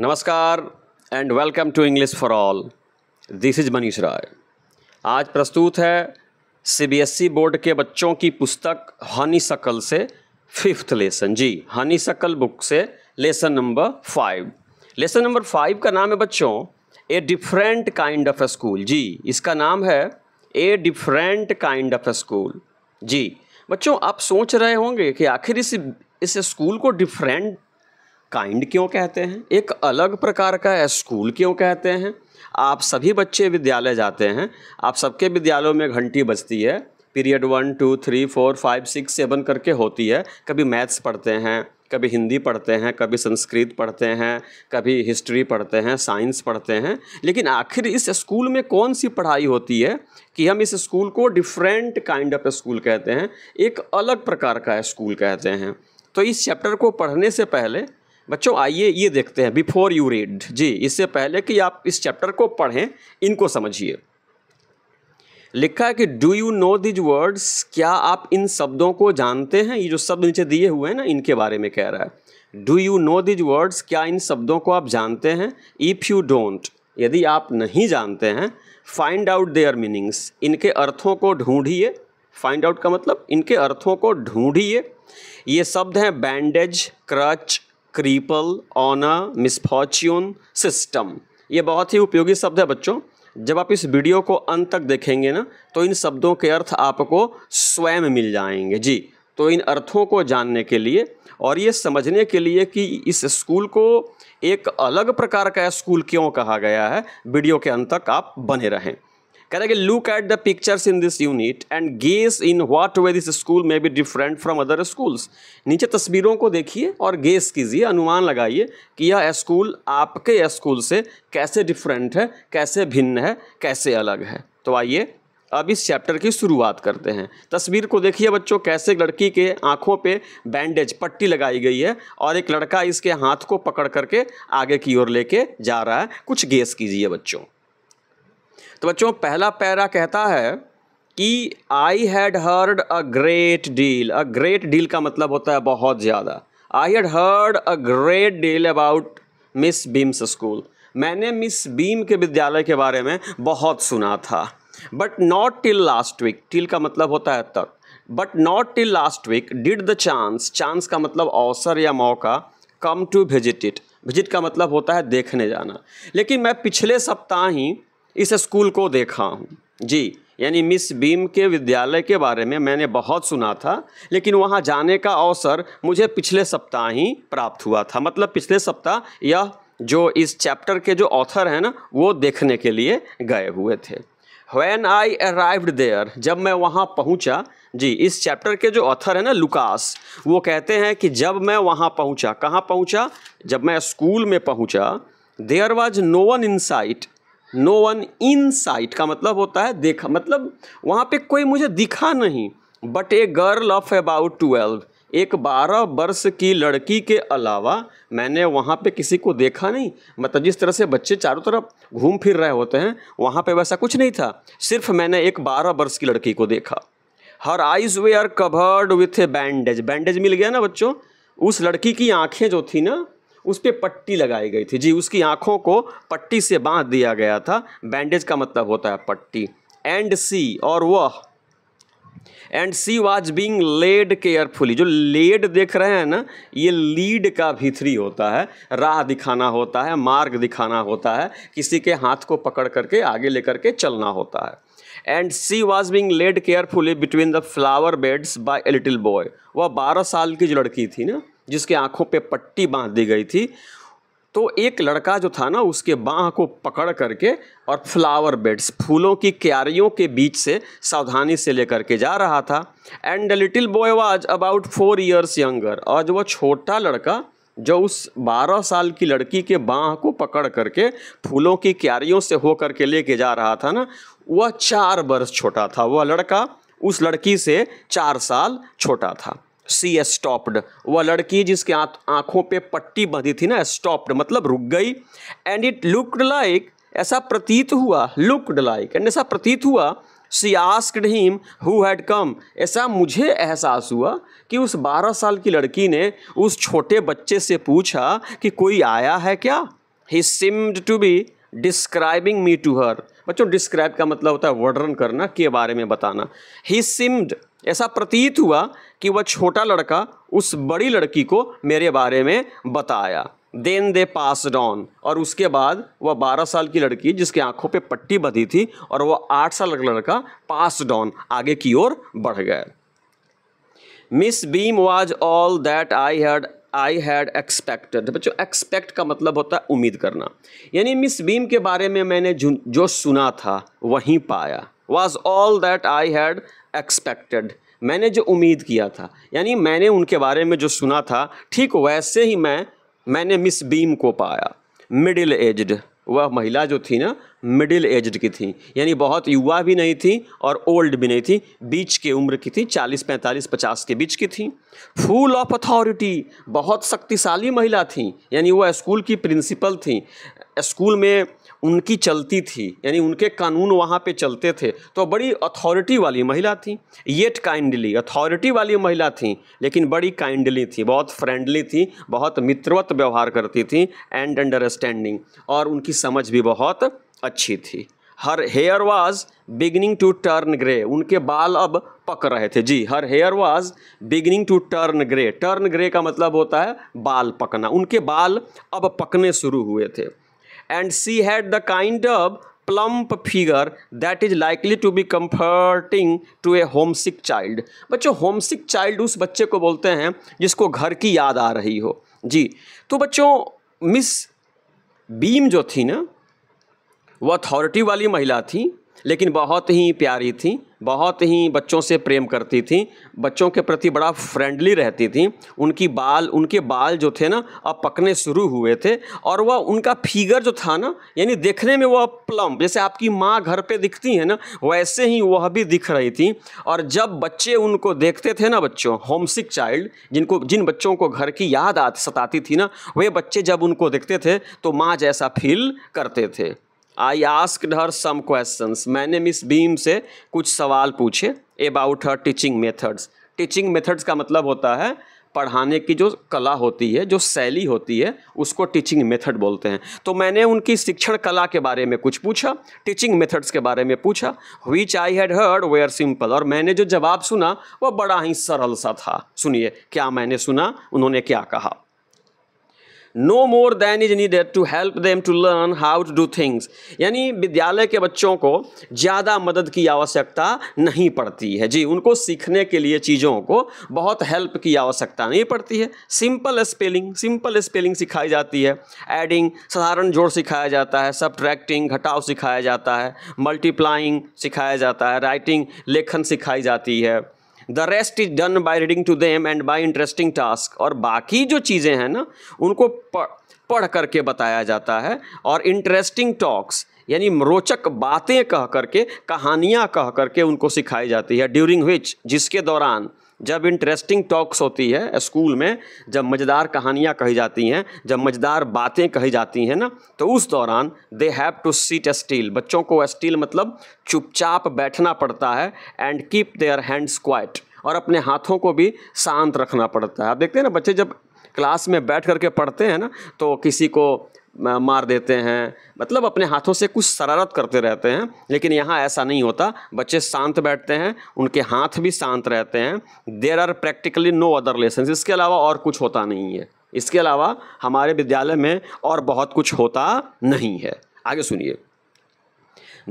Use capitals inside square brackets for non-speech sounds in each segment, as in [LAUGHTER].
नमस्कार and welcome to English for all this is Manish Rai आज प्रस्तुत है सीबीएसई e बोर्ड के बच्चों की पुस्तक हनी सकल से फिफ्थ लेसन जी हनी सकल बुक से lesson number five lesson number five का नाम है बच्चों a different kind of school जी इसका नाम है a different kind of school जी बच्चों आप सोच रहे होंगे कि आखिर इस इस स्कूल को डिफरेंट काइंड क्यों कहते हैं एक अलग प्रकार का स्कूल क्यों कहते हैं आप सभी बच्चे विद्यालय जाते हैं आप सबके विद्यालयों में घंटी बजती है period one two three four five six seven करके होती है कभी मैथ्स पढ़ते हैं कभी हिंदी पढ़ते हैं कभी संस्कृत पढ़ते हैं कभी हिस्ट्री पढ़ते हैं साइंस पढ़ते हैं लेकिन आखिर इस स्कूल में कौन सी पढ़ाई होती है कि हम इस स्कूल को डिफरेंट काइंड ऑफ स्कूल कहते हैं एक अलग प्रकार का स्कूल कहते हैं तो इस चैप्टर को पढ़ने से पहले बच्चों आइए ये देखते हैं बिफोर यू रीड जी इससे पहले कि आप इस चैप्टर को पढ़ें इनको समझिए लिखा है कि do you know these words क्या आप इन शब्दों को जानते हैं ये जो शब्द नीचे दिए हुए हैं ना इनके बारे में कह रहा है do you know these words क्या इन शब्दों को आप जानते हैं इफ़ यू डोंट यदि आप नहीं जानते हैं फाइंड आउट देयर मीनिंग्स इनके अर्थों को ढूंढिए फाइंड आउट का मतलब इनके अर्थों को ढूंढिए ये शब्द हैं bandage crutch cripple honour misfortune system ये बहुत ही उपयोगी शब्द है बच्चों जब आप इस वीडियो को अंत तक देखेंगे ना तो इन शब्दों के अर्थ आपको स्वयं मिल जाएंगे जी तो इन अर्थों को जानने के लिए और ये समझने के लिए कि इस स्कूल को एक अलग प्रकार का स्कूल क्यों कहा गया है वीडियो के अंत तक आप बने रहें कह रहे हैं कि look at the pictures in this unit and guess in what way this school में be different from other schools नीचे तस्वीरों को देखिए और गेस कीजिए अनुमान लगाइए कि यह स्कूल आपके स्कूल से कैसे डिफरेंट है कैसे भिन्न है कैसे अलग है तो आइए अब इस चैप्टर की शुरुआत करते हैं तस्वीर को देखिए बच्चों कैसे एक लड़की के आंखों पे बैंडेज पट्टी लगाई गई है और एक लड़का इसके हाथ को पकड़ करके आगे की ओर लेके जा रहा है कुछ गेस कीजिए बच्चों तो बच्चों पहला पैरा कहता है कि I had heard a great deal a great deal का मतलब होता है बहुत ज़्यादा I had heard a great deal about Miss Beam's school मैंने मिस बीम के विद्यालय के बारे में बहुत सुना था but not till last week till का मतलब होता है तक but not till last week did the chance chance का मतलब अवसर या मौका come to visit it visit का मतलब होता है देखने जाना लेकिन मैं पिछले सप्ताह ही इस स्कूल को देखा हूँ जी यानी मिस बीम के विद्यालय के बारे में मैंने बहुत सुना था लेकिन वहाँ जाने का अवसर मुझे पिछले सप्ताह ही प्राप्त हुआ था मतलब पिछले सप्ताह यह जो इस चैप्टर के जो ऑथर हैं ना वो देखने के लिए गए हुए थे वैन आई अराइव्ड देयर जब मैं वहाँ पहुँचा जी इस चैप्टर के जो ऑथर है ना लुकास वो कहते हैं कि जब मैं वहाँ पहुँचा कहाँ पहुँचा जब मैं स्कूल में पहुँचा there was no one in sight no one in sight का मतलब होता है देखा मतलब वहाँ पे कोई मुझे दिखा नहीं but a girl of about twelve एक बारह वर्ष की लड़की के अलावा मैंने वहाँ पे किसी को देखा नहीं मतलब जिस तरह से बच्चे चारों तरफ घूम फिर रहे होते हैं वहाँ पे वैसा कुछ नहीं था सिर्फ मैंने एक बारह वर्ष की लड़की को देखा her eyes way are covered with A bandage bandage मिल गया ना बच्चों उस लड़की की आँखें जो थी ना उस पर पट्टी लगाई गई थी जी उसकी आँखों को पट्टी से बांध दिया गया था बैंडेज का मतलब होता है पट्टी एंड सी और वह and she was being led carefully जो लेड देख रहे हैं ना ये लीड का भीतरी होता है राह दिखाना होता है मार्ग दिखाना होता है किसी के हाथ को पकड़ करके आगे लेकर के चलना होता है and she was being led carefully between the flower beds by a little boy वह बारह साल की जो लड़की थी ना जिसके आंखों पे पट्टी बांध दी गई थी तो एक लड़का जो था ना उसके बाँह को पकड़ करके और फ्लावर बेड्स फूलों की क्यारियों के बीच से सावधानी से लेकर के जा रहा था and little boy was about four years younger और जो वह छोटा लड़का जो उस 12 साल की लड़की के बांह को पकड़ करके फूलों की क्यारियों से होकर के लेके जा रहा था ना वह चार वर्ष छोटा था वह लड़का उस लड़की से चार साल छोटा था सी स्टॉप्ड वह लड़की जिसके आंखों पे पट्टी बंधी थी ना स्टॉप्ड मतलब रुक गई एंड इट लुकड लाइक ऐसा प्रतीत हुआ लुकड लाइक एंड ऐसा प्रतीत हुआ she asked him who had come ऐसा मुझे एहसास हुआ कि उस बारह साल की लड़की ने उस छोटे बच्चे से पूछा कि कोई आया है क्या he seemed to be describing me to her बच्चों डिस्क्राइब का मतलब होता है वर्णन करना के बारे में बताना ही सिम्ड ऐसा प्रतीत हुआ कि वह छोटा लड़का उस बड़ी लड़की को मेरे बारे में बताया देन दे पास डॉन और उसके बाद वह बारह साल की लड़की जिसके आंखों पे पट्टी बधी थी और वह आठ साल का लड़का पास डॉन आगे की ओर बढ़ गए Miss Beam was all that I had I had expected तो बच्चों एक्सपेक्ट का मतलब होता है उम्मीद करना यानी मिस बीम के बारे में मैंने जो सुना था वहीं पाया was all that I had expected मैंने जो उम्मीद किया था यानी मैंने उनके बारे में जो सुना था ठीक वैसे ही मैं मैंने मिस बीम को पाया मिडिल एज्ड वह महिला जो थी ना मिडिल एज की थी यानी बहुत युवा भी नहीं थी और ओल्ड भी नहीं थी बीच के उम्र की थी 40, 45, 50 के बीच की थी फुल ऑफ अथॉरिटी बहुत शक्तिशाली महिला थी यानी वह स्कूल की प्रिंसिपल थी स्कूल में उनकी चलती थी यानी उनके कानून वहाँ पे चलते थे तो बड़ी अथॉरिटी वाली महिला थी येट काइंडली अथॉरिटी वाली महिला थी लेकिन बड़ी काइंडली थी बहुत फ्रेंडली थी बहुत मित्रवत व्यवहार करती थी एंड अंडरस्टैंडिंग और उनकी समझ भी बहुत अच्छी थी her hair was beginning to turn grey उनके बाल अब पक रहे थे जी her hair was beginning to turn grey turn grey का मतलब होता है बाल पकना उनके बाल अब पकने शुरू हुए थे and she had the kind of plump figure that is likely to be comforting to a homesick child बच्चों होमसिक चाइल्ड उस बच्चे को बोलते हैं जिसको घर की याद आ रही हो जी तो बच्चों मिस बीम जो थी ना वो अथॉरिटी वाली महिला थी लेकिन बहुत ही प्यारी थी बहुत ही बच्चों से प्रेम करती थी बच्चों के प्रति बड़ा फ्रेंडली रहती थी उनकी बाल उनके बाल जो थे ना अब पकने शुरू हुए थे और वह उनका फिगर जो था ना यानी देखने में वह प्लम जैसे आपकी माँ घर पे दिखती है ना वैसे ही वह भी दिख रही थी और जब बच्चे उनको देखते थे ना बच्चों होमसिक चाइल्ड जिनको जिन बच्चों को घर की याद आती सताती थी ना वे बच्चे जब उनको देखते थे तो माँ जैसा फील करते थे I ask her some question मैंने मिस भीम से कुछ सवाल पूछे about her teaching methods teaching methods का मतलब होता है पढ़ाने की जो कला होती है जो शैली होती है उसको टीचिंग मेथड बोलते हैं तो मैंने उनकी शिक्षण कला के बारे में कुछ पूछा टीचिंग मेथड्स के बारे में पूछा which I had heard were simple और मैंने जो जवाब सुना वो बड़ा ही सरल सा था सुनिए क्या मैंने सुना उन्होंने क्या कहा no more than is needed to help them to learn how to do things यानी विद्यालय के बच्चों को ज़्यादा मदद की आवश्यकता नहीं पड़ती है जी उनको सीखने के लिए चीज़ों को बहुत हेल्प की आवश्यकता नहीं पड़ती है सिंपल स्पेलिंग सिंपल स्पेलिंग सिखाई जाती है एडिंग साधारण जोड़ सिखाया जाता है ट्रैक्टिंग घटाव सिखाया जाता है मल्टीप्लाइंग सिखाया जाता है राइटिंग लेखन सिखाई जाती है the rest is done by reading to them and by interesting task और बाकी जो चीज़ें हैं ना उनको पढ़ करके बताया जाता है और इंटरेस्टिंग टॉक्स यानी रोचक बातें कह करके कहानियाँ कह करके उनको सिखाई जाती है ड्यूरिंग विच जिसके दौरान जब इंटरेस्टिंग टॉक्स होती है स्कूल में जब मज़ेदार कहानियाँ कही जाती हैं जब मज़ेदार बातें कही जाती हैं ना तो उस दौरान they have to sit still बच्चों को स्टील मतलब चुपचाप बैठना पड़ता है and keep their hands quiet और अपने हाथों को भी शांत रखना पड़ता है आप देखते हैं ना बच्चे जब क्लास में बैठ करके पढ़ते हैं ना तो किसी को मार देते हैं मतलब अपने हाथों से कुछ शरारत करते रहते हैं लेकिन यहाँ ऐसा नहीं होता बच्चे शांत बैठते हैं उनके हाथ भी शांत रहते हैं there are practically no other lesson इसके अलावा और कुछ होता नहीं है इसके अलावा हमारे विद्यालय में और बहुत कुछ होता नहीं है आगे सुनिए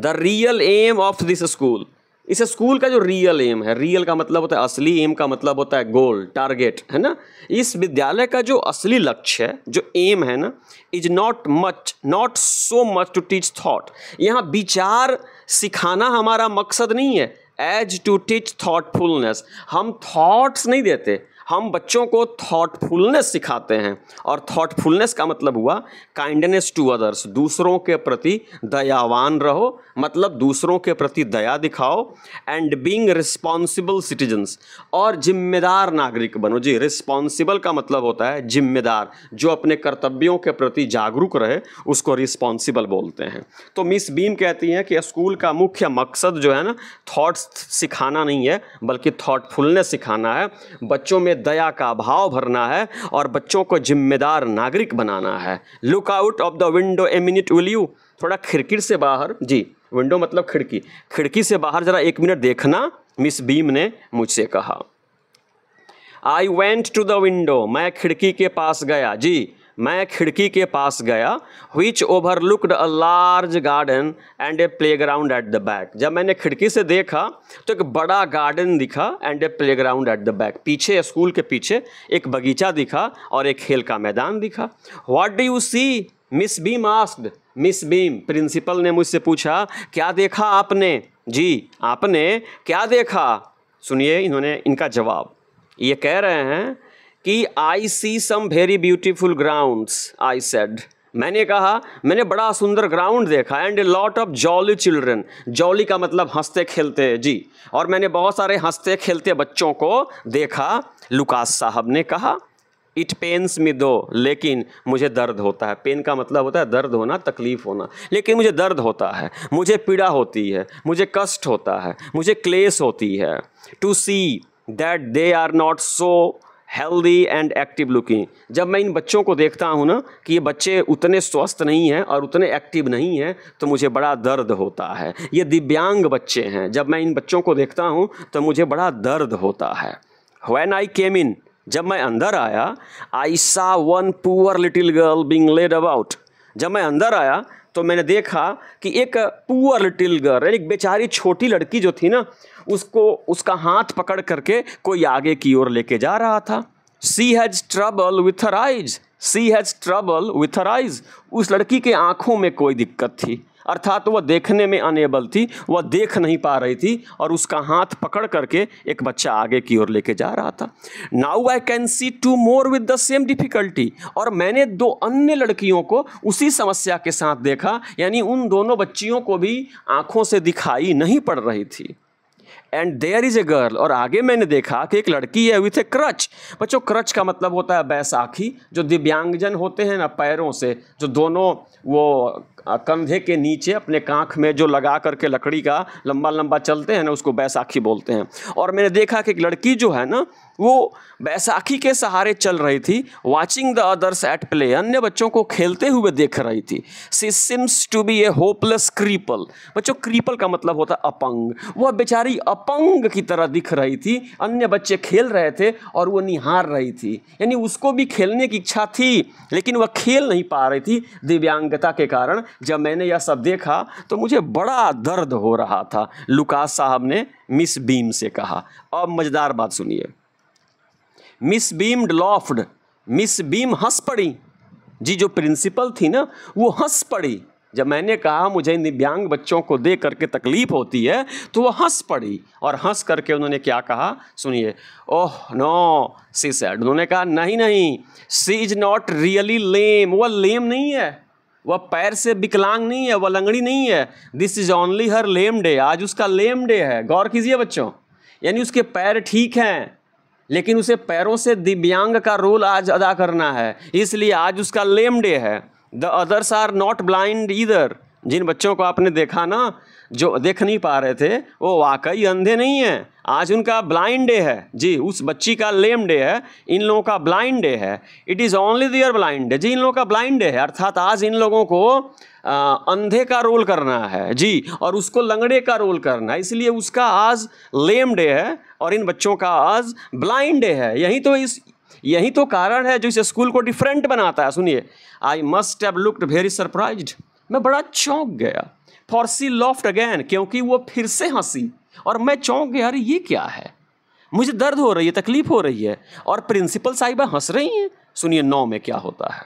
the real aim of this school इस स्कूल का जो रियल एम है रियल का मतलब होता है असली एम का मतलब होता है गोल टारगेट है ना इस विद्यालय का जो असली लक्ष्य है जो एम है ना is not much not so much to teach thought यहाँ विचार सिखाना हमारा मकसद नहीं है एज टू टीच थॉटफुलनेस हम थॉट्स नहीं देते हम बच्चों को थॉटफुलनेस सिखाते हैं और थॉटफुलनेस का मतलब हुआ काइंडनेस टू अदर्स दूसरों के प्रति दयावान रहो मतलब दूसरों के प्रति दया दिखाओ एंड बीइंग रिस्पॉन्सिबल सिटीजन्स और जिम्मेदार नागरिक बनो जी रिस्पॉन्सिबल का मतलब होता है जिम्मेदार जो अपने कर्तव्यों के प्रति जागरूक रहे उसको रिस्पॉन्सिबल बोलते हैं तो मिस बीम कहती हैं कि स्कूल का मुख्य मकसद जो है ना थाट्स सिखाना नहीं है बल्कि थाटफुलनेस सिखाना है बच्चों में दया का भाव भरना है और बच्चों को जिम्मेदार नागरिक बनाना है look out of the window a minute will you थोड़ा खिड़की से बाहर जी विंडो मतलब खिड़की खिड़की से बाहर ज़रा एक मिनट देखना मिस भीम ने मुझसे कहा I went to the window मैं खिड़की के पास गया जी मैं खिड़की के पास गया which overlooked a large garden and a playground at the back जब मैंने खिड़की से देखा तो एक बड़ा गार्डन दिखा and a playground at the back पीछे स्कूल के पीछे एक बगीचा दिखा और एक खेल का मैदान दिखा what do you see Miss Beam asked Miss Beam principal ने मुझसे पूछा क्या देखा आपने जी आपने क्या देखा सुनिए इन्होंने इनका जवाब ये कह रहे हैं कि I see some very beautiful grounds I said मैंने कहा मैंने बड़ा सुंदर ग्राउंड देखा and a lot of jolly children jolly का मतलब हंसते खेलते जी और मैंने बहुत सारे हंसते खेलते बच्चों को देखा लुकास साहब ने कहा इट पेन्स मी दो लेकिन मुझे दर्द होता है पेन का मतलब होता है दर्द होना तकलीफ होना लेकिन मुझे दर्द होता है मुझे पीड़ा होती है मुझे कष्ट होता है मुझे क्लेश होती है to see that they are not so healthy and active looking जब मैं इन बच्चों को देखता हूँ ना कि ये बच्चे उतने स्वस्थ नहीं हैं और उतने एक्टिव नहीं हैं तो मुझे बड़ा दर्द होता है ये दिव्यांग बच्चे हैं जब मैं इन बच्चों को देखता हूँ तो मुझे बड़ा दर्द होता है वैन आई केम इन जब मैं अंदर आया I saw one poor little girl being led about जब मैं अंदर आया तो मैंने देखा कि एक पुअर लिटिल गर्ल एक बेचारी छोटी लड़की जो थी ना उसको उसका हाथ पकड़ करके कोई आगे की ओर लेके जा रहा था she has trouble with her eyes she has trouble with her eyes उस लड़की के आँखों में कोई दिक्कत थी अर्थात वह देखने में अनेबल थी वह देख नहीं पा रही थी और उसका हाथ पकड़ करके एक बच्चा आगे की ओर लेके जा रहा था now I can see two more with the same difficulty और मैंने दो अन्य लड़कियों को उसी समस्या के साथ देखा यानी उन दोनों बच्चियों को भी आँखों से दिखाई नहीं पड़ रही थी and there is a girl और आगे मैंने देखा कि एक लड़की है विथ ए क्रच बच्चों क्रच का मतलब होता है बैसाखी जो दिव्यांगजन होते हैं ना पैरों से जो दोनों वो कंधे के नीचे अपने कांख में जो लगा करके लकड़ी का लंबा लंबा चलते हैं ना उसको बैसाखी बोलते हैं और मैंने देखा कि एक लड़की जो है ना वो बैसाखी के सहारे चल रही थी watching the others at play अन्य बच्चों को खेलते हुए देख रही थी she seems to be a hopeless cripple बच्चों क्रीपल का मतलब होता अपंग वह बेचारी अपंग की तरह दिख रही थी अन्य बच्चे खेल रहे थे और वो निहार रही थी यानी उसको भी खेलने की इच्छा थी लेकिन वह खेल नहीं पा रही थी दिव्यांगता के कारण जब मैंने यह सब देखा तो मुझे बड़ा दर्द हो रहा था लुकास साहब ने मिस बीम से कहा अब मज़ेदार बात सुनिए Miss Beam laughed Miss Beam हंस पड़ी जी जो प्रिंसिपल थी ना वो हंस पड़ी जब मैंने कहा मुझे दिव्यांग बच्चों को दे करके तकलीफ होती है तो वह हंस पड़ी और हंस करके उन्होंने क्या कहा सुनिए ओह नो सी सैड उन्होंने कहा नहीं नहीं she is not really lame वह लेम नहीं है वह पैर से विकलांग नहीं है वह लंगड़ी नहीं है this is only her lame day आज उसका लेम डे है गौर कीजिए बच्चों यानी उसके पैर ठीक हैं लेकिन उसे पैरों से दिव्यांग का रोल आज अदा करना है इसलिए आज उसका लेम डे है the others are not blind इधर जिन बच्चों को आपने देखा ना जो देख नहीं पा रहे थे वो वाकई अंधे नहीं हैं आज उनका ब्लाइंड डे है जी उस बच्ची का लेम डे है इन लोगों का ब्लाइंड डे है it is only their blind day जी इन लोगों का ब्लाइंड डे है अर्थात आज इन लोगों को आ, अंधे का रोल करना है जी और उसको लंगड़े का रोल करना है इसलिए उसका आज लेम डे है और इन बच्चों का आज ब्लाइंड डे है यही तो इस यही तो कारण है जो इस स्कूल को डिफरेंट बनाता है सुनिए I must have looked very surprise मैं बड़ा चौंक गया फॉर सी लॉफ्ट अगैन क्योंकि वो फिर से हंसी और मैं चौंक गया अरे ये क्या है मुझे दर्द हो रही है तकलीफ हो रही है और प्रिंसिपल साहिबा हंस रही हैं सुनिए नौ में क्या होता है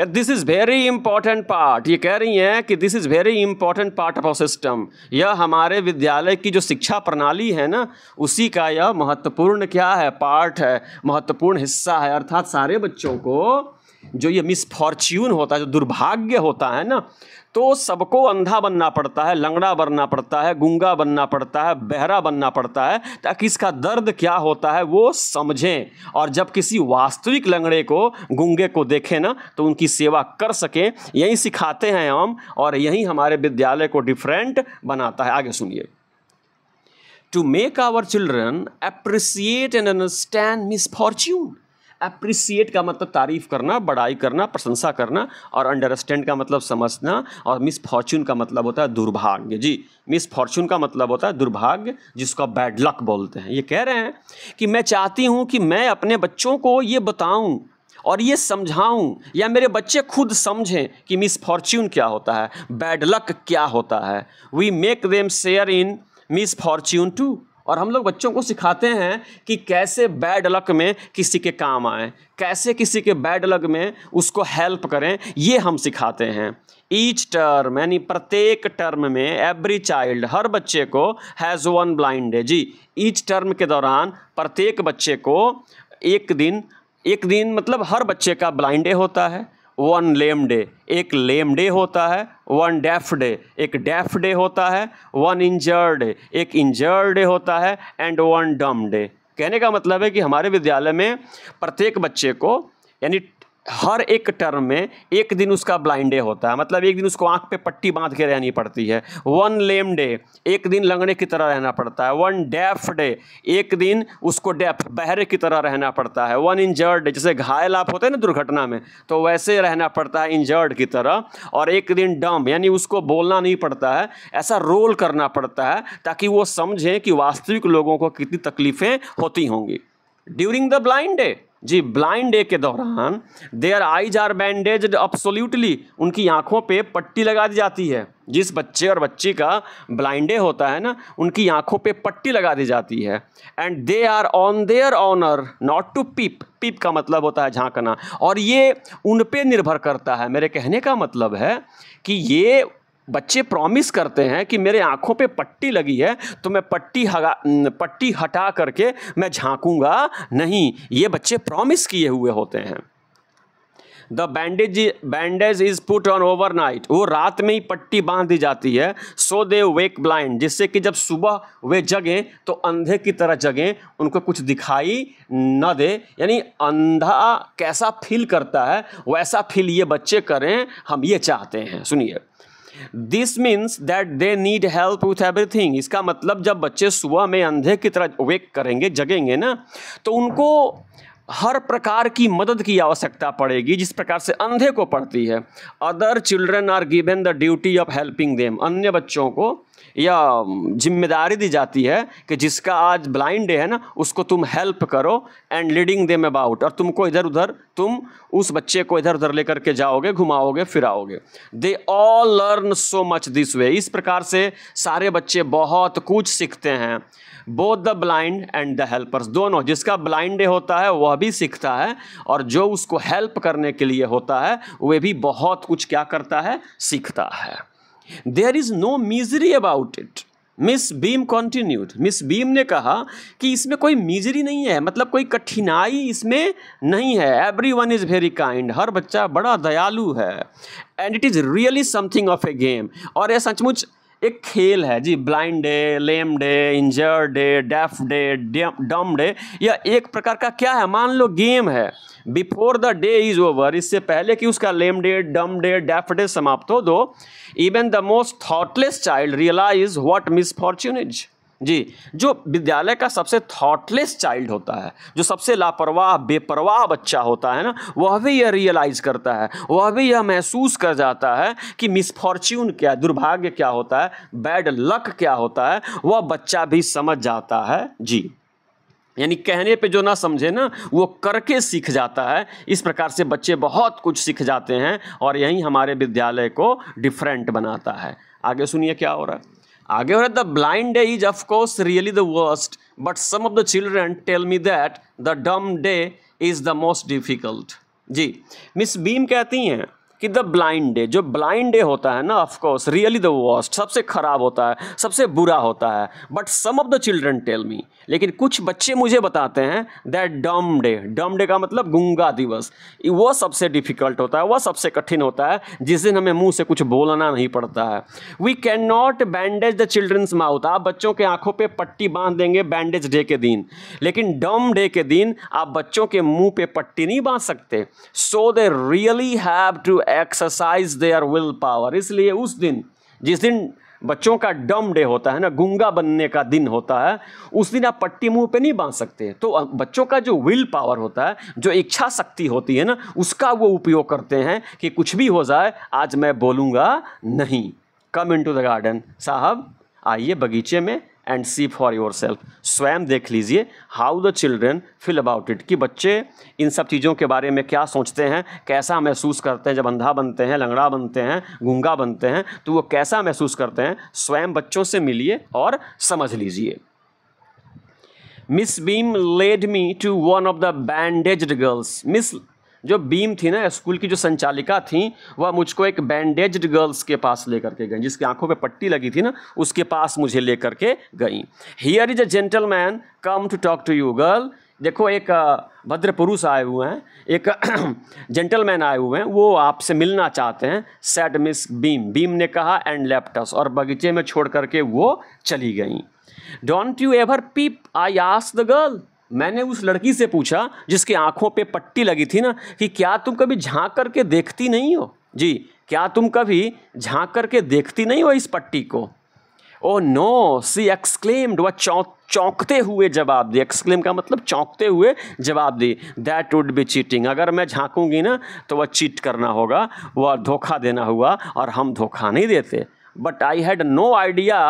this is very important part ये कह रही हैं कि this is very important part of our system यह हमारे विद्यालय की जो शिक्षा प्रणाली है ना उसी का यह महत्वपूर्ण क्या है पार्ट है महत्वपूर्ण हिस्सा है अर्थात सारे बच्चों को जो ये मिसफॉर्च्यून होता है जो दुर्भाग्य होता है ना तो सबको अंधा बनना पड़ता है लंगड़ा बनना पड़ता है गुंगा बनना पड़ता है बहरा बनना पड़ता है ताकि इसका दर्द क्या होता है वो समझें और जब किसी वास्तविक लंगड़े को गुंगे को देखें ना तो उनकी सेवा कर सकें यही सिखाते हैं हम और यही हमारे विद्यालय को डिफरेंट बनाता है आगे सुनिए to make our children appreciate and understand misfortune appreciate का मतलब तारीफ करना बड़ाई करना प्रशंसा करना और अंडरस्टैंड का मतलब समझना और मिस फॉर्चून का मतलब होता है दुर्भाग्य जी मिस फॉर्चून का मतलब होता है दुर्भाग्य जिसको बैड लक बोलते हैं ये कह रहे हैं कि मैं चाहती हूँ कि मैं अपने बच्चों को ये बताऊँ और ये समझाऊं या मेरे बच्चे खुद समझें कि मिस फॉर्च्यून क्या होता है बैड लक क्या होता है we make them share in misfortune too और हम लोग बच्चों को सिखाते हैं कि कैसे बैड लक में किसी के काम आए कैसे किसी के बैड लक में उसको हेल्प करें ये हम सिखाते हैं ईच टर्म यानी प्रत्येक टर्म में एवरी चाइल्ड हर बच्चे को हैज़ वन ब्लाइंड है जी ईच टर्म के दौरान प्रत्येक बच्चे को एक दिन एक दिन मतलब हर बच्चे का ब्लाइंड डे होता है वन लेम डे एक लेम डे होता है वन डेफ डे एक डेफ डे होता है वन इंजर्ड डे एक इंजर्ड डे होता है एंड वन डम डे कहने का मतलब है कि हमारे विद्यालय में प्रत्येक बच्चे को यानी हर एक टर्म में एक दिन उसका ब्लाइंड डे होता है मतलब एक दिन उसको आंख पे पट्टी बांध के रहनी पड़ती है वन लेम डे एक दिन लंगड़े की तरह रहना पड़ता है वन डेफ डे एक दिन उसको डेफ बहरे की तरह रहना पड़ता है वन इंजर्ड जैसे घायल आप होते हैं ना दुर्घटना में तो वैसे रहना पड़ता है इंजर्ड की तरह और एक दिन डम यानी उसको बोलना नहीं पड़ता है ऐसा रोल करना पड़ता है ताकि वो समझें कि वास्तविक लोगों को कितनी तकलीफ़ें होती होंगी ड्यूरिंग द ब्लाइंड डे जी ब्लाइंड डे के दौरान their eyes are bandage absolutely उनकी आँखों पे पट्टी लगा दी जाती है जिस बच्चे और बच्ची का ब्लाइंड डे होता है ना उनकी आँखों पे पट्टी लगा दी जाती है and they are on their honour not to peep peep का मतलब होता है झांकना और ये उन पे निर्भर करता है मेरे कहने का मतलब है कि ये बच्चे प्रॉमिस करते हैं कि मेरे आँखों पे पट्टी लगी है तो मैं पट्टी हगा पट्टी हटा करके मैं झांकूंगा नहीं ये बच्चे प्रॉमिस किए हुए होते हैं the bandage bandage is put on overnight वो रात में ही पट्टी बांध दी जाती है सो दे वेक ब्लाइंड जिससे कि जब सुबह वे जगें तो अंधे की तरह जगें उनको कुछ दिखाई न दे यानी अंधा कैसा फील करता है वैसा फील ये बच्चे करें हम ये चाहते हैं सुनिए this means that they need help with everything इसका मतलब जब बच्चे सुबह में अंधे की तरह वेक करेंगे जगेंगे ना तो उनको हर प्रकार की मदद की आवश्यकता पड़ेगी जिस प्रकार से अंधे को पड़ती है other children are given the duty of helping them अन्य बच्चों को या जिम्मेदारी दी जाती है कि जिसका आज ब्लाइंड डे है ना उसको तुम हेल्प करो एंड लीडिंग देम अबाउट और तुमको इधर उधर तुम उस बच्चे को इधर उधर लेकर के जाओगे घुमाओगे फिराओगे they all learn so much this way इस प्रकार से सारे बच्चे बहुत कुछ सीखते हैं both the blind and the helpers दोनों जिसका ब्लाइंड डे होता है वह भी सीखता है और जो उसको हेल्प करने के लिए होता है वह भी बहुत कुछ क्या करता है सीखता है there is no misery about it Miss Beam continued Miss Beam ने कहा कि इसमें कोई मिजरी नहीं है मतलब कोई कठिनाई इसमें नहीं है everyone is very kind हर बच्चा बड़ा दयालु है and it is really something of a game और यह सचमुच एक खेल है जी blind day lame day injure day deaf day dumb day या एक प्रकार का क्या है मान लो गेम है before the day is over इससे पहले कि उसका lame day dumb day deaf day समाप्त हो दो even the most thoughtless child realise what Miss is जी जो विद्यालय का सबसे थॉटलेस चाइल्ड होता है जो सबसे लापरवाह बेपरवाह बच्चा होता है ना वह भी यह रियलाइज़ करता है वह भी यह महसूस कर जाता है कि मिसफॉर्च्यून क्या दुर्भाग्य क्या होता है बैड लक क्या होता है वह बच्चा भी समझ जाता है जी यानी कहने पे जो ना समझे ना वो करके सीख जाता है इस प्रकार से बच्चे बहुत कुछ सीख जाते हैं और यही हमारे विद्यालय को डिफरेंट बनाता है आगे सुनिए क्या हो रहा है Agora, the blind day is of course really the worst, but some of the children tell me that the dumb day is the most difficult. जी मिस बीम कहती हैं कि द ब्लाइंड डे जो ब्लाइंड डे होता है ना of course really the worst सबसे खराब होता है सबसे बुरा होता है but some of the children tell me लेकिन कुछ बच्चे मुझे बताते हैं that dumb day dumb day का मतलब गंगा दिवस वो सबसे डिफिकल्ट होता है वह सबसे कठिन होता है जिस दिन हमें मुँह से कुछ बोलना नहीं पड़ता है we can not bandage the children's mouth आप बच्चों के आंखों पर पट्टी बांध देंगे बैंडेज डे के दिन लेकिन डम डे के दिन आप बच्चों के मुंह पे पट्टी नहीं बांध सकते so they really have to exercise their will power इसलिए उस दिन जिस दिन बच्चों का डम डे होता है ना गंगा बनने का दिन होता है उस दिन आप पट्टी मुंह पे नहीं बांध सकते तो बच्चों का जो विल पावर होता है जो इच्छा शक्ति होती है ना उसका वो उपयोग करते हैं कि कुछ भी हो जाए आज मैं बोलूँगा नहीं come into the garden साहब आइए बगीचे में and see for yourself स्वयं देख लीजिए how the children feel about it कि बच्चे इन सब चीज़ों के बारे में क्या सोचते हैं कैसा महसूस करते हैं जब अंधा बनते हैं लंगड़ा बनते हैं गूंगा बनते हैं तो वो कैसा महसूस करते हैं स्वयं बच्चों से मिलिए और समझ लीजिए Miss Beam led me to one of the bandage girls Miss जो बीम थी ना स्कूल की जो संचालिका थी वह मुझको एक बैंडेज गर्ल्स के पास लेकर के गई जिसकी आंखों पर पट्टी लगी थी ना उसके पास मुझे लेकर के गई here is a gentleman come to talk to you girl देखो एक भद्र पुरुष आए हुए हैं एक जेंटलमैन [CLEARS THROAT] आए हुए हैं वो आपसे मिलना चाहते हैं सेट मिस बीम बीम ने कहा एंड लेप्टस और बगीचे में छोड़ करके वो चली गई don't you ever peep I ask the girl मैंने उस लड़की से पूछा जिसके आंखों पे पट्टी लगी थी ना कि क्या तुम कभी झांक करके देखती नहीं हो जी क्या तुम कभी झांक करके देखती नहीं हो इस पट्टी को ओ नो सी एक्सक्लेम्ड वह चौंक चौंकते हुए जवाब दी एक्सक्लेम का मतलब चौंकते हुए जवाब दी दैट वुड बी चीटिंग अगर मैं झांकूंगी ना तो वह चीट करना होगा वह धोखा देना हुआ और हम धोखा नहीं देते but I had no idea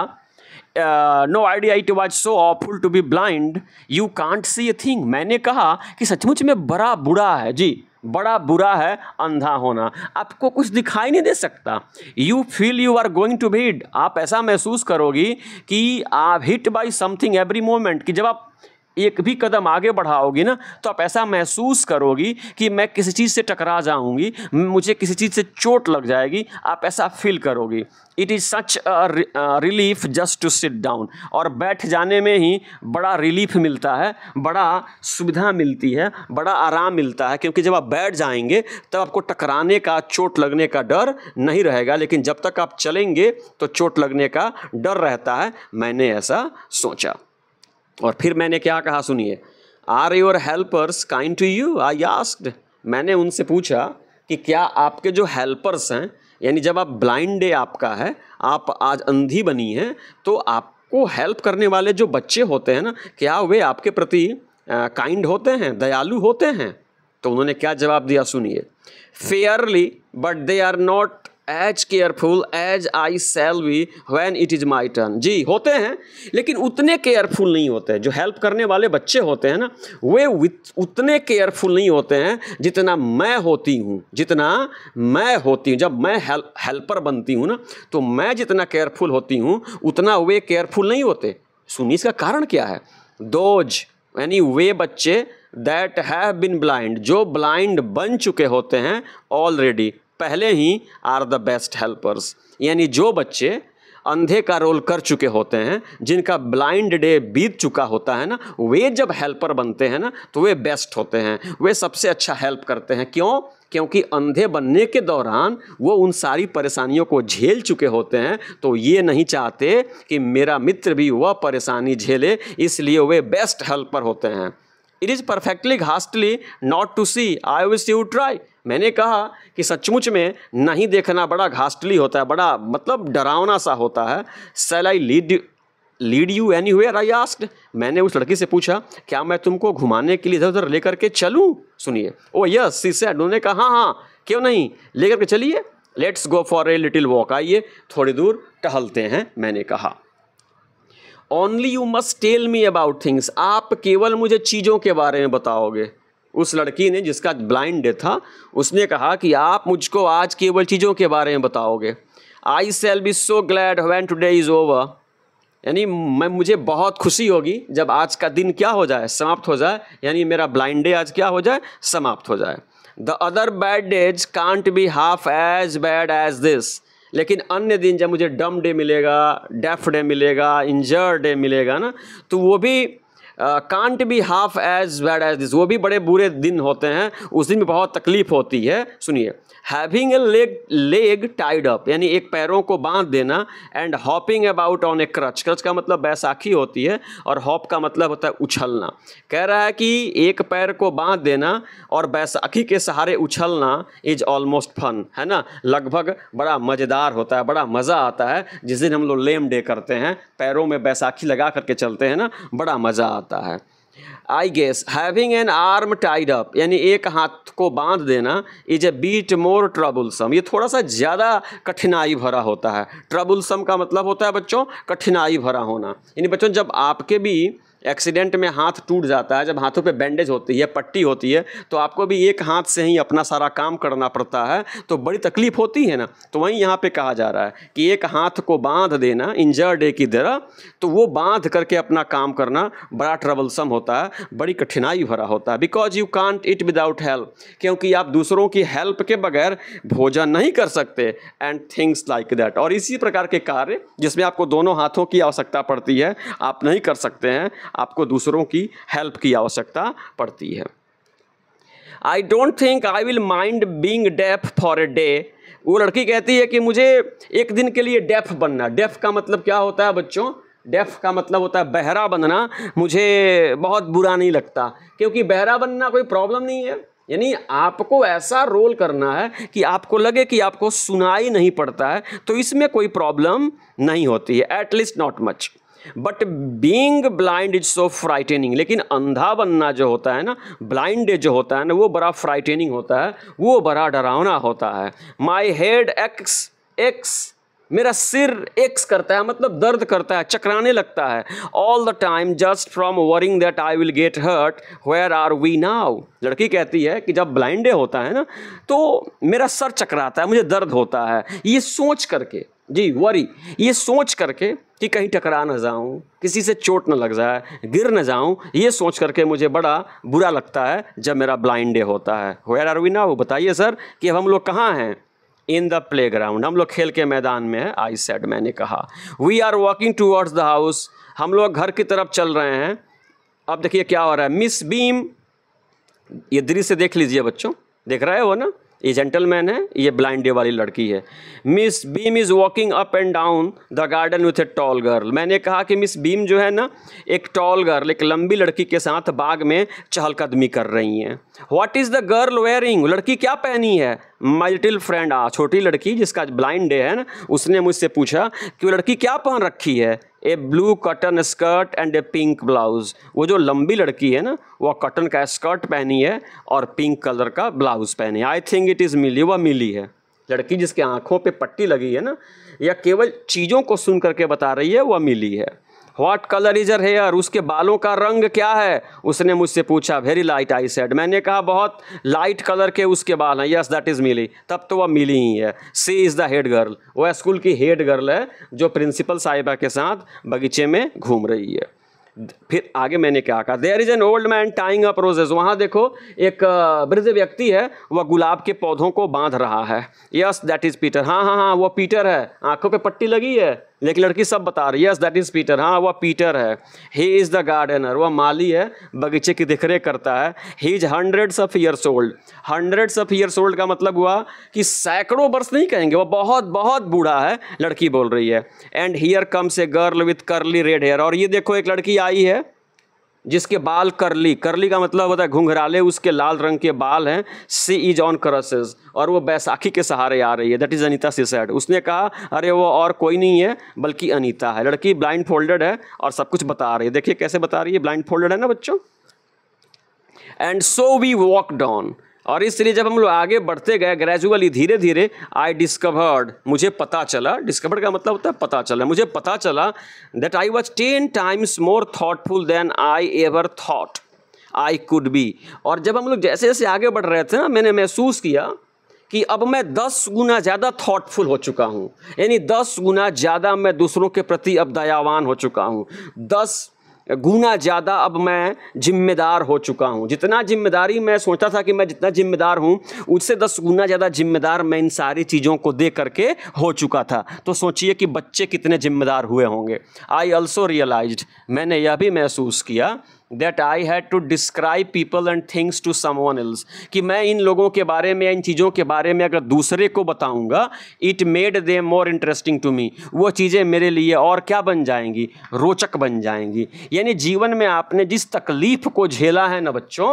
no idea it was so awful to be blind you can't see a thing मैंने कहा कि सचमुच में बड़ा बुरा है जी बड़ा बुरा है अंधा होना आपको कुछ दिखाई नहीं दे सकता you feel you are going to be hit आप ऐसा महसूस करोगी कि आप hit by something every moment कि जब आप एक भी कदम आगे बढ़ाओगी ना तो आप ऐसा महसूस करोगी कि मैं किसी चीज़ से टकरा जाऊंगी मुझे किसी चीज़ से चोट लग जाएगी आप ऐसा फील करोगी it is such relief just to sit down और बैठ जाने में ही बड़ा रिलीफ मिलता है बड़ा सुविधा मिलती है बड़ा आराम मिलता है क्योंकि जब आप बैठ जाएंगे तब तो आपको टकराने का चोट लगने का डर नहीं रहेगा लेकिन जब तक आप चलेंगे तो चोट लगने का डर रहता है मैंने ऐसा सोचा और फिर मैंने क्या कहा सुनिए are your helpers kind to you I asked मैंने उनसे पूछा कि क्या आपके जो हेल्पर्स हैं यानी जब आप ब्लाइंड डे आपका है आप आज अंधी बनी हैं तो आपको हेल्प करने वाले जो बच्चे होते हैं ना क्या वे आपके प्रति काइंड होते हैं दयालु होते हैं तो उन्होंने क्या जवाब दिया सुनिए fairly but they are not as careful as I shall be when it is my turn जी होते हैं लेकिन उतने केयरफुल नहीं होते जो हेल्प करने वाले बच्चे होते हैं ना वे उतने केयरफुल नहीं होते हैं जितना मैं होती हूँ जितना मैं होती हूँ जब मैं हेल, हेल्पर बनती हूँ ना तो मैं जितना केयरफुल होती हूँ उतना वे केयरफुल नहीं होते सुनिए इसका कारण क्या है दोज यानी वे बच्चे दैट हैव बिन ब्लाइंड जो ब्लाइंड बन चुके होते हैं ऑलरेडी पहले ही आर द बेस्ट हेल्पर्स यानी जो बच्चे अंधे का रोल कर चुके होते हैं जिनका ब्लाइंड डे बीत चुका होता है ना वे जब हेल्पर बनते हैं ना तो वे बेस्ट होते हैं वे सबसे अच्छा हेल्प करते हैं क्यों क्योंकि अंधे बनने के दौरान वो उन सारी परेशानियों को झेल चुके होते हैं तो ये नहीं चाहते कि मेरा मित्र भी वह परेशानी झेले इसलिए वे बेस्ट हेल्पर होते हैं it is perfectly ghastly not to see I wish you try मैंने कहा कि सचमुच में नहीं देखना बड़ा घास्टली होता है बड़ा मतलब डरावना सा होता है shall I lead lead you anywhere I asked मैंने उस लड़की से पूछा क्या मैं तुमको घुमाने के लिए इधर उधर लेकर के चलूँ सुनिए ओ यस सी से उन्होंने कहा हाँ हाँ क्यों नहीं लेकर के चलिए let's go for a little walk आइए थोड़ी दूर टहलते हैं मैंने कहा only you must tell me about things आप केवल मुझे चीज़ों के बारे में बताओगे उस लड़की ने जिसका ब्लाइंड डे था उसने कहा कि आप मुझको आज केवल चीज़ों के बारे में बताओगे I shall be so glad when today is over यानी मैं मुझे बहुत खुशी होगी जब आज का दिन क्या हो जाए समाप्त हो जाए यानी मेरा ब्लाइंड डे आज क्या हो जाए समाप्त हो जाए the other bad days can't be half as bad as this लेकिन अन्य दिन जब मुझे डम डे मिलेगा डेफ डे मिलेगा इंजर डे मिलेगा ना तो वो भी can't be half as bad as this वो भी बड़े बुरे दिन होते हैं उस दिन भी बहुत तकलीफ़ होती है सुनिए having a leg leg tied up यानी एक पैरों को बांध देना and hopping about on a crutch crutch का मतलब बैसाखी होती है और हॉप का मतलब होता है उछलना कह रहा है कि एक पैर को बांध देना और बैसाखी के सहारे उछलना इज ऑलमोस्ट फन है ना लगभग बड़ा मज़ेदार होता है बड़ा मज़ा आता है जिस दिन हम लोग लेम डे करते हैं पैरों में बैसाखी लगा करके चलते हैं ना बड़ा मज़ा आता है I guess having an arm tied up यानी एक हाथ को बांध देना इज ए बीट मोर ट्रबुलसम ये थोड़ा सा ज़्यादा कठिनाई भरा होता है ट्रबुलसम का मतलब होता है बच्चों कठिनाई भरा होना यानी बच्चों जब आपके भी एक्सीडेंट में हाथ टूट जाता है जब हाथों पे बैंडेज होती है पट्टी होती है तो आपको भी एक हाथ से ही अपना सारा काम करना पड़ता है तो बड़ी तकलीफ होती है ना तो वहीं यहाँ पे कहा जा रहा है कि एक हाथ को बांध देना इंजर्ड की तरह तो वो बांध करके अपना काम करना बड़ा ट्रबलसम होता है बड़ी कठिनाई भरा होता है because you can't eat without help क्योंकि आप दूसरों की हेल्प के बगैर भोजन नहीं कर सकते एंड थिंग्स लाइक दैट और इसी प्रकार के कार्य जिसमें आपको दोनों हाथों की आवश्यकता पड़ती है आप नहीं कर सकते हैं आपको दूसरों की हेल्प की आवश्यकता पड़ती है I don't think I will mind being deaf for a day वो लड़की कहती है कि मुझे एक दिन के लिए डेफ बनना डेफ का मतलब क्या होता है बच्चों डेफ का मतलब होता है बहरा बनना मुझे बहुत बुरा नहीं लगता क्योंकि बहरा बनना कोई प्रॉब्लम नहीं है यानी आपको ऐसा रोल करना है कि आपको लगे कि आपको सुनाई नहीं पड़ता है तो इसमें कोई प्रॉब्लम नहीं होती है at least not much but being blind is so frightening लेकिन अंधा बनना जो होता है ना ब्लाइंड जो होता है ना वो बड़ा फ्राइटेनिंग होता है वो बड़ा डरावना होता है माई हेड एक्स एक्स मेरा सिर एक्स करता है मतलब दर्द करता है चकराने लगता है all the time just from worrying that I will get hurt where are we now लड़की कहती है कि जब ब्लाइंडे होता है ना तो मेरा सर चकराता है मुझे दर्द होता है ये सोच करके जी वरी ये सोच करके कि कहीं टकरा ना जाऊं किसी से चोट ना लग जाए गिर ना जाऊं ये सोच करके मुझे बड़ा बुरा लगता है जब मेरा ब्लाइंड डे होता है वेयर आर वी ना वो बताइए सर कि हम लोग कहाँ हैं इन द प्ले ग्राउंड हम लोग खेल के मैदान में है आई सेड मैंने कहा we are walking towards the house हम लोग घर की तरफ चल रहे हैं अब देखिए क्या हो रहा है मिस बीम ये दृश्य देख लीजिए बच्चों देख रहे हो ना ये जेंटलमैन है ये ब्लाइंड डे वाली लड़की है Miss Beam is walking up and down the garden with a tall girl मैंने कहा कि मिस बीम जो है ना एक टॉल गर्ल एक लंबी लड़की के साथ बाग में चहलकदमी कर रही हैं what is the girl wearing लड़की क्या पहनी है माई लिटिल फ्रेंड आ छोटी लड़की जिसका ब्लाइंड डे है ना उसने मुझसे पूछा कि वो लड़की क्या पहन रखी है a blue cotton skirt and a pink blouse वो जो लंबी लड़की है ना वह कॉटन का स्कर्ट पहनी है और पिंक कलर का ब्लाउज पहनी I think it is Millie वह मिली है लड़की जिसके आँखों पे पट्टी लगी है ना या केवल चीज़ों को सुन करके बता रही है वह मिली है what colour is her hair उसके बालों का रंग क्या है उसने मुझसे पूछा वेरी लाइट आई सेड मैंने कहा बहुत लाइट कलर के उसके बाल हैं यस दैट इज़ मिली तब तो वह मिली ही है she is the head girl वह स्कूल की हेड गर्ल है जो प्रिंसिपल साहिबा के साथ बगीचे में घूम रही है फिर आगे मैंने क्या कहा there is an old man tying up roses वहाँ देखो एक वृद्ध व्यक्ति है वह गुलाब के पौधों को बांध रहा है यस दैट इज़ पीटर हाँ हाँ हाँ वो पीटर है आंखों पे पट्टी लगी है लेकिन लड़की सब बता रही है यस दैट इज़ पीटर हाँ वह पीटर है ही इज़ द गार्डनर वह माली है बगीचे की देखरेख करता है he is hundreds of years old hundreds of years old का मतलब हुआ कि सैकड़ों वर्ष नहीं कहेंगे वह बहुत बहुत बूढ़ा है लड़की बोल रही है and here comes a girl with curly red hair और ये देखो एक लड़की आई है जिसके बाल करली करली का मतलब होता है घुंघराले उसके लाल रंग के बाल हैं सी इज ऑन क्रसेस और वो बैसाखी के सहारे आ रही है that is Anita she said उसने कहा अरे वो और कोई नहीं है बल्कि अनीता है लड़की ब्लाइंड फोल्डेड है और सब कुछ बता रही है देखिए कैसे बता रही है ब्लाइंड फोल्डेड है ना बच्चों and so we walk down और इसलिए जब हम लोग आगे बढ़ते गए ग्रेजुअली धीरे धीरे आई डिस्कवर्ड मुझे पता चला डिस्कवर्ड का मतलब होता है पता चला मुझे पता चला that I was ten times more thoughtful than I ever thought I could be और जब हम लोग जैसे जैसे आगे बढ़ रहे थे ना मैंने महसूस किया कि अब मैं दस गुना ज़्यादा थाटफुल हो चुका हूँ यानी दस गुना ज़्यादा मैं दूसरों के प्रति अब दयावान हो चुका हूँ दस गुना ज़्यादा अब मैं जिम्मेदार हो चुका हूँ जितना जिम्मेदारी मैं सोचता था कि मैं जितना जिम्मेदार हूँ उससे दस गुना ज़्यादा जिम्मेदार मैं इन सारी चीज़ों को दे करके हो चुका था तो सोचिए कि बच्चे कितने जिम्मेदार हुए होंगे आई ऑल्सो रियलाइज मैंने यह भी महसूस किया that I had to describe people and things to someone else कि मैं इन लोगों के बारे में इन चीज़ों के बारे में अगर दूसरे को बताऊंगा it made they more interesting to me वो चीज़ें मेरे लिए और क्या बन जाएंगी रोचक बन जाएंगी यानी जीवन में आपने जिस तकलीफ़ को झेला है ना बच्चों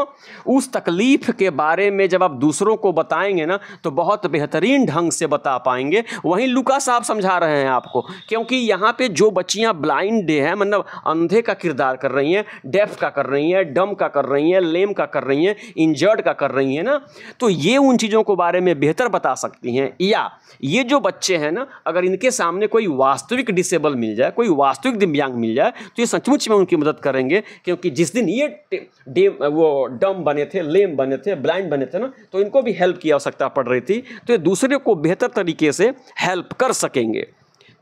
उस तकलीफ़ के बारे में जब आप दूसरों को बताएंगे ना तो बहुत बेहतरीन ढंग से बता पाएंगे वहीं लुका साहब समझा रहे हैं आपको क्योंकि यहाँ पर जो बच्चियाँ ब्लाइंड है मतलब अंधे का किरदार कर रही हैं डेफ का का कर रही हैं डम का कर रही हैं लेम का कर रही हैं इंजर्ड का कर रही हैं ना तो ये उन चीज़ों को बारे में बेहतर बता सकती हैं या ये जो बच्चे हैं ना अगर इनके सामने कोई वास्तविक डिसेबल मिल जाए कोई वास्तविक दिव्यांग मिल जाए तो ये सचमुच में उनकी मदद करेंगे क्योंकि जिस दिन ये वो डम बने थे लेम बने थे ब्लाइंड बने थे ना तो इनको भी हेल्प की आवश्यकता पड़ रही थी तो ये दूसरे को बेहतर तरीके से हेल्प कर सकेंगे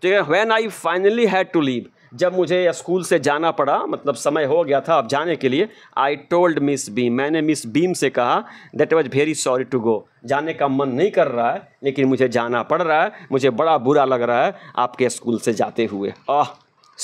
तो है when I finally had to leave जब मुझे स्कूल से जाना पड़ा मतलब समय हो गया था अब जाने के लिए आई टोल्ड मिस बीम मैंने मिस बीम से कहा that was very sorry to go जाने का मन नहीं कर रहा है लेकिन मुझे जाना पड़ रहा है मुझे बड़ा बुरा लग रहा है आपके स्कूल से जाते हुए आह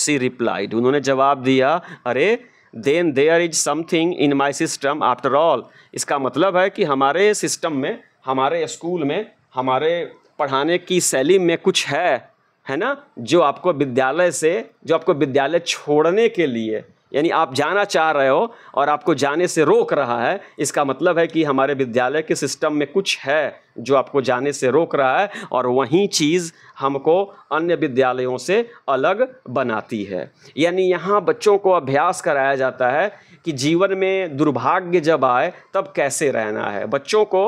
सी रिप्लाइड उन्होंने जवाब दिया अरे then there is something in my system after all इसका मतलब है कि हमारे सिस्टम में हमारे स्कूल में हमारे पढ़ाने की शैली में कुछ है है ना जो आपको विद्यालय से जो आपको विद्यालय छोड़ने के लिए यानी आप जाना चाह रहे हो और आपको जाने से रोक रहा है इसका मतलब है कि हमारे विद्यालय के सिस्टम में कुछ है जो आपको जाने से रोक रहा है और वही चीज़ हमको अन्य विद्यालयों से अलग बनाती है यानी यहाँ बच्चों को अभ्यास कराया जाता है कि जीवन में दुर्भाग्य जब आए तब कैसे रहना है बच्चों को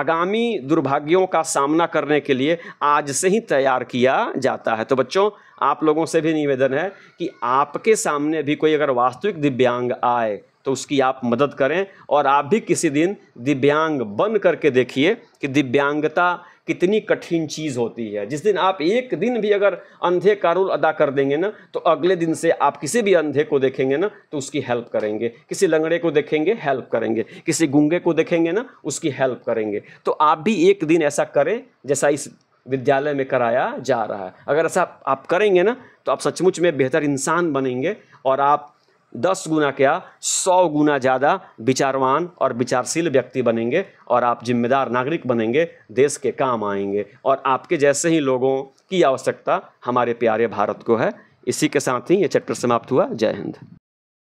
आगामी दुर्भाग्यों का सामना करने के लिए आज से ही तैयार किया जाता है तो बच्चों आप लोगों से भी निवेदन है कि आपके सामने भी कोई अगर वास्तविक दिव्यांग आए तो उसकी आप मदद करें और आप भी किसी दिन दिव्यांग बन करके देखिए कि दिव्यांगता कितनी कठिन चीज़ होती है जिस दिन आप एक दिन भी अगर अंधे का रोल अदा कर देंगे ना तो अगले दिन से आप किसी भी अंधे को देखेंगे ना तो उसकी हेल्प करेंगे किसी लंगड़े को देखेंगे हेल्प करेंगे किसी गूंगे को देखेंगे ना उसकी हेल्प करेंगे तो आप भी एक दिन ऐसा करें जैसा इस विद्यालय में कराया जा रहा है अगर ऐसा आप करेंगे ना तो आप सचमुच में बेहतर इंसान बनेंगे और आप दस गुना क्या सौ गुना ज़्यादा विचारवान और विचारशील व्यक्ति बनेंगे और आप जिम्मेदार नागरिक बनेंगे देश के काम आएंगे और आपके जैसे ही लोगों की आवश्यकता हमारे प्यारे भारत को है इसी के साथ ही ये चैप्टर समाप्त हुआ जय हिंद